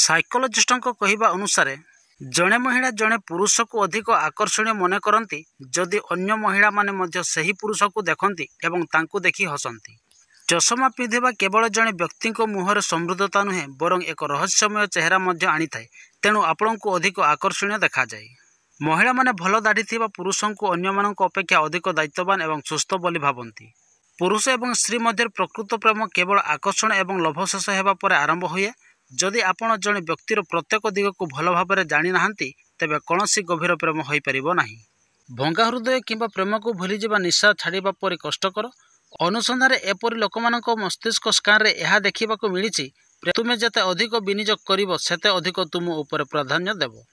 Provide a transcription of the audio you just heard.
ସାଇକୋଲୋଜିଷ୍ଟଙ୍କ କହିବା ଅନୁସାରେ ଜଣେ ମହିଳା ଜଣେ ପୁରୁଷକୁ ଅଧିକ ଆକର୍ଷଣୀୟ ମନେ କରନ୍ତି ଯଦି ଅନ୍ୟ ମହିଳାମାନେ ମଧ୍ୟ ସେହି ପୁରୁଷକୁ ଦେଖନ୍ତି ଏବଂ ତାଙ୍କୁ ଦେଖି ହସନ୍ତି ଚଷମା ପିନ୍ଧିବା କେବଳ ଜଣେ ବ୍ୟକ୍ତିଙ୍କ ମୁହଁରେ ସମୃଦ୍ଧତା ନୁହେଁ ବରଂ ଏକ ରହସ୍ୟମୟ ଚେହେରା ମଧ୍ୟ ଆଣିଥାଏ ତେଣୁ ଆପଣଙ୍କୁ ଅଧିକ ଆକର୍ଷଣୀୟ ଦେଖାଯାଏ ମହିଳାମାନେ ଭଲ ଦାଢ଼ି ଥିବା ପୁରୁଷଙ୍କୁ ଅନ୍ୟମାନଙ୍କ ଅପେକ୍ଷା ଅଧିକ ଦାୟିତ୍ୱବାନ ଏବଂ ସୁସ୍ଥ ବୋଲି ଭାବନ୍ତି ପୁରୁଷ ଏବଂ ସ୍ତ୍ରୀ ମଧ୍ୟରେ ପ୍ରକୃତ ପ୍ରେମ କେବଳ ଆକର୍ଷଣ ଏବଂ ଲୋଭ ଶେଷ ହେବା ପରେ ଆରମ୍ଭ ହୁଏ ଯଦି ଆପଣ ଜଣେ ବ୍ୟକ୍ତିର ପ୍ରତ୍ୟେକ ଦିଗକୁ ଭଲ ଭାବରେ ଜାଣିନାହାନ୍ତି ତେବେ କୌଣସି ଗଭୀର ପ୍ରେମ ହୋଇପାରିବ ନାହିଁ ଭଙ୍ଗା ହୃଦୟ କିମ୍ବା ପ୍ରେମକୁ ଭୁଲିଯିବା ନିଶା ଛାଡ଼ିବା ପରି କଷ୍ଟକର ଅନୁସନ୍ଧାନରେ ଏପରି ଲୋକମାନଙ୍କ ମସ୍ତିଷ୍କ ସ୍କାନରେ ଏହା ଦେଖିବାକୁ ମିଳିଛି ତୁମେ ଯେତେ ଅଧିକ ବିନିଯୋଗ କରିବ ସେତେ ଅଧିକ ତୁମ ଉପରେ ପ୍ରାଧାନ୍ୟ ଦେବ